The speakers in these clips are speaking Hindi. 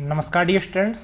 नमस्कार डियर स्टूडेंट्स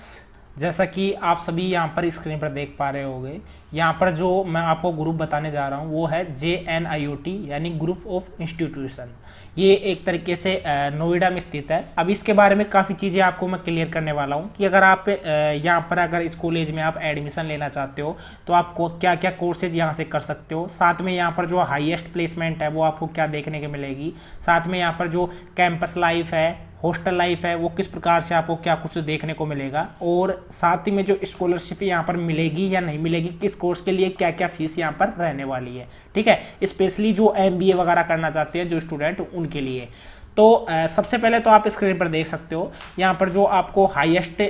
जैसा कि आप सभी यहाँ पर स्क्रीन पर देख पा रहे होंगे यहाँ पर जो मैं आपको ग्रुप बताने जा रहा हूँ वो है J N I O T यानी ग्रुप ऑफ इंस्टीट्यूशन ये एक तरीके से नोएडा में स्थित है अब इसके बारे में काफ़ी चीज़ें आपको मैं क्लियर करने वाला हूँ कि अगर आप यहाँ पर अगर इस कॉलेज में आप एडमिशन लेना चाहते हो तो आप क्या क्या कोर्सेज यहाँ से कर सकते हो साथ में यहाँ पर जो हाइएस्ट प्लेसमेंट है वो आपको क्या देखने के मिलेगी साथ में यहाँ पर जो कैंपस लाइफ है हॉस्टल लाइफ है वो किस प्रकार से आपको क्या कुछ देखने को मिलेगा और साथ ही में जो स्कॉलरशिप यहाँ पर मिलेगी या नहीं मिलेगी किस कोर्स के लिए क्या क्या फीस यहाँ पर रहने वाली है ठीक है स्पेशली जो एम वगैरह करना चाहते हैं जो स्टूडेंट उनके लिए तो आ, सबसे पहले तो आप स्क्रीन पर देख सकते हो यहाँ पर जो आपको हाइएस्ट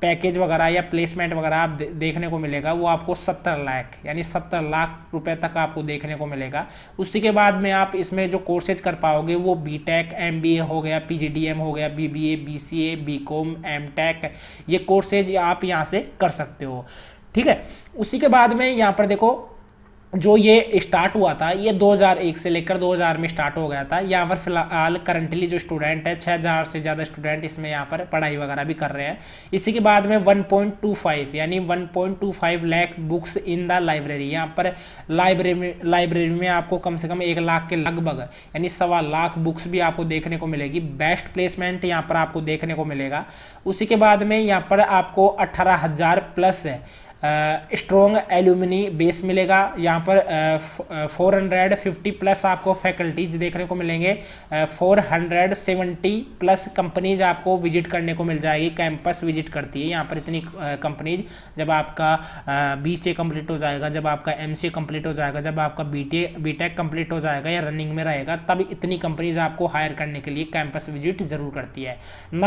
पैकेज वगैरह या प्लेसमेंट वगैरह आप देखने को मिलेगा वो आपको सत्तर लाख यानी सत्तर लाख रुपए तक आपको देखने को मिलेगा उसी के बाद में आप इसमें जो कोर्सेज कर पाओगे वो B tech M B A हो गया पी जी डी एम हो गया B B A B C A B com M tech ये कोर्सेज आप यहाँ से कर सकते हो ठीक है उसी के बाद में यहाँ पर देखो जो ये स्टार्ट हुआ था ये 2001 से लेकर 2000 में स्टार्ट हो गया था यहाँ पर फिलहाल करंटली जो स्टूडेंट है 6000 से ज़्यादा स्टूडेंट इसमें यहाँ पर पढ़ाई वगैरह भी कर रहे हैं इसी के बाद में 1.25 यानी 1.25 lakh books in the library यहाँ पर लाइब्रेरी में लाइब्रेरी में आपको कम से कम एक लाख के लगभग यानी सवा लाख बुक्स भी आपको देखने को मिलेगी बेस्ट प्लेसमेंट यहाँ पर आपको देखने को मिलेगा उसी के बाद में यहाँ पर आपको अट्ठारह प्लस है स्ट्रॉन्ग एल्यूमिनी बेस मिलेगा यहाँ पर फोर हंड्रेड फिफ्टी प्लस आपको फैकल्टीज देखने को मिलेंगे four hundred seventy plus companies आपको विजिट करने को मिल जाएगी कैंपस विजिट करती है यहाँ पर इतनी कंपनीज जब आपका बी से कंप्लीट हो जाएगा जब आपका एम सी कंप्लीट हो जाएगा जब आपका B T B tech complete हो जाएगा या रनिंग में रहेगा तब इतनी कंपनीज आपको हायर करने के लिए कैंपस विजिट जरूर करती है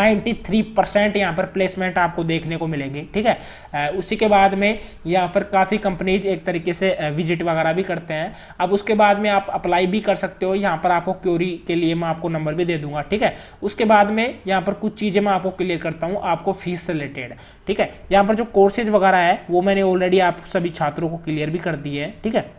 नाइन्टी थ्री परसेंट यहाँ पर प्लेसमेंट आपको देखने को मिलेंगे ठीक है उसी के बाद में या फिर काफ़ी कंपनीज एक तरीके से विजिट वगैरह भी करते हैं अब उसके बाद में आप अप्लाई भी कर सकते हो यहाँ पर आपको क्योरी के लिए मैं आपको नंबर भी दे दूंगा ठीक है उसके बाद में यहाँ पर कुछ चीज़ें मैं आपको क्लियर करता हूँ आपको फीस से रिलेटेड ठीक है यहाँ पर जो कोर्सेज वगैरह है वो मैंने ऑलरेडी आप सभी छात्रों को क्लियर भी कर दिए है ठीक है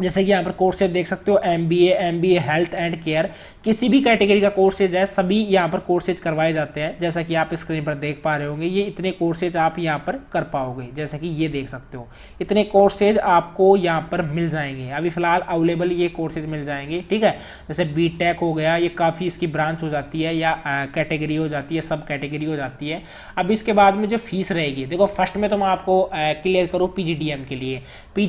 जैसे कि यहाँ पर कोर्सेज देख सकते हो M B M B A health and care किसी भी कैटेगरी का कोर्सेज है सभी यहाँ पर कोर्सेज करवाए जाते हैं जैसा कि आप स्क्रीन पर देख पा रहे होंगे ये इतने कोर्सेज आप यहाँ पर कर पाओगे जैसे कि ये देख सकते हो इतने कोर्सेज आपको यहाँ पर मिल जाएंगे अभी फिलहाल अवेलेबल ये कोर्सेज मिल जाएंगे ठीक है जैसे बी टेक हो गया ये काफ़ी इसकी ब्रांच हो जाती है या कैटेगरी हो जाती है सब कैटेगरी हो जाती है अब इसके बाद में जो फीस रहेगी देखो फर्स्ट में तो मैं आपको क्लियर करूँ पी के लिए पी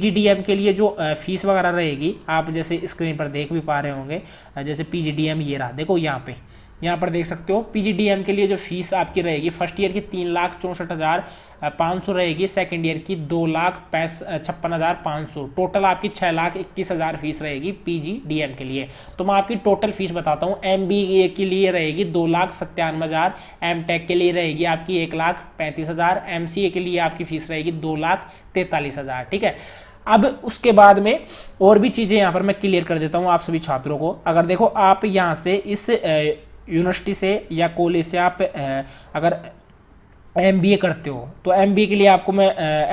के लिए जो फीस वगैरह वगैरह रहेगी आप जैसे स्क्रीन पर देख भी पा रहे होंगे जैसे पी ये रहा देखो यहाँ पे यहाँ पर देख सकते हो पी के लिए जो फीस आपकी रहेगी फर्स्ट ईयर की तीन लाख चौंसठ हज़ार पाँच सौ रहेगी सेकेंड ईयर की दो लाख पैस छप्पन हज़ार पाँच सौ टोटल आपकी छः लाख इक्कीस हज़ार फीस रहेगी पी के लिए तो मैं आपकी टोटल फीस बताता हूँ एम के लिए रहेगी दो लाख सत्तानवे हज़ार एम के लिए रहेगी आपकी एक लाख पैंतीस हज़ार एम के लिए आपकी फ़ीस रहेगी दो लाख तैंतालीस हज़ार ठीक है अब उसके बाद में और भी चीज़ें यहाँ पर मैं क्लियर कर देता हूँ आप सभी छात्रों को अगर देखो आप यहाँ से इस यूनिवर्सिटी से या कॉलेज से आप अगर एम करते हो तो एम के लिए आपको मैं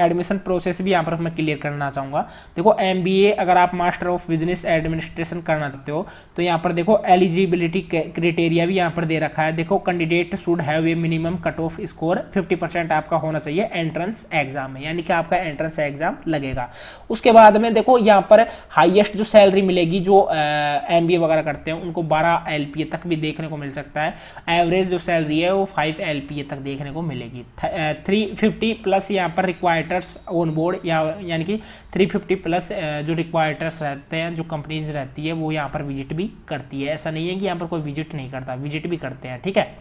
एडमिशन प्रोसेस भी यहाँ पर मैं क्लियर करना चाहूँगा देखो एम अगर आप मास्टर ऑफ बिजनेस एडमिनिस्ट्रेशन करना चाहते हो तो यहाँ पर देखो एलिजिबिलिटी क्रिटेरिया भी यहाँ पर दे रखा है देखो candidate should have a minimum cut off score 50 percent आपका होना चाहिए एंट्रेंस एग्जाम में यानी कि आपका एंट्रेंस एग्जाम लगेगा उसके बाद में देखो यहाँ पर हाइएस्ट जो सैलरी मिलेगी जो एम वगैरह करते हैं उनको बारह एल तक भी देखने को मिल सकता है एवरेज जो सैलरी है वो फाइव एल तक देखने को मिलेगी लीजिए थ्री फिफ्टी प्लस यहाँ पर रिक्वायर्टर्स ऑन बोर्ड या यानी कि थ्री फिफ्टी प्लस जो रिक्वायर्टर्स रहते हैं जो कंपनीज रहती है वो यहाँ पर विजिट भी करती है ऐसा नहीं है कि यहाँ पर कोई विजिट नहीं करता विजिट भी करते हैं ठीक है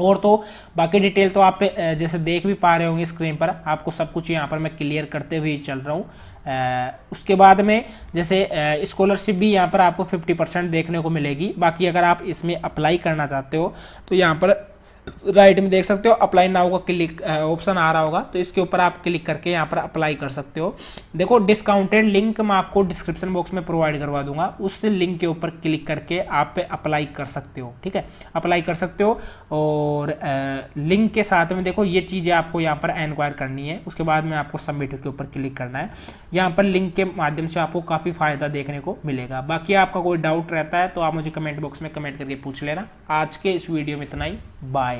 और तो बाकी डिटेल तो आप जैसे देख भी पा रहे होंगे स्क्रीन पर आपको सब कुछ यहाँ पर मैं क्लियर करते हुए चल रहा हूँ उसके बाद में जैसे स्कॉलरशिप भी यहाँ पर आपको 50 परसेंट देखने को मिलेगी बाकी अगर आप इसमें अप्लाई करना चाहते हो तो यहाँ पर राइट में देख सकते हो अप्लाई नाउ का क्लिक ऑप्शन आ रहा होगा तो इसके ऊपर आप क्लिक करके यहाँ पर अप्लाई कर सकते हो देखो डिस्काउंटेड लिंक मैं आपको डिस्क्रिप्शन बॉक्स में प्रोवाइड करवा दूंगा उस लिंक के ऊपर क्लिक करके आप अप्लाई कर सकते हो ठीक है अप्लाई कर सकते हो और लिंक के साथ में देखो ये चीज़ें आपको यहाँ पर एनक्वायर करनी है उसके बाद में आपको सबमिट के ऊपर क्लिक करना है यहाँ पर लिंक के माध्यम से आपको काफ़ी फ़ायदा देखने को मिलेगा बाकी आपका कोई डाउट रहता है तो आप मुझे कमेंट बॉक्स में कमेंट करके पूछ लेना आज के इस वीडियो में इतना ही बाय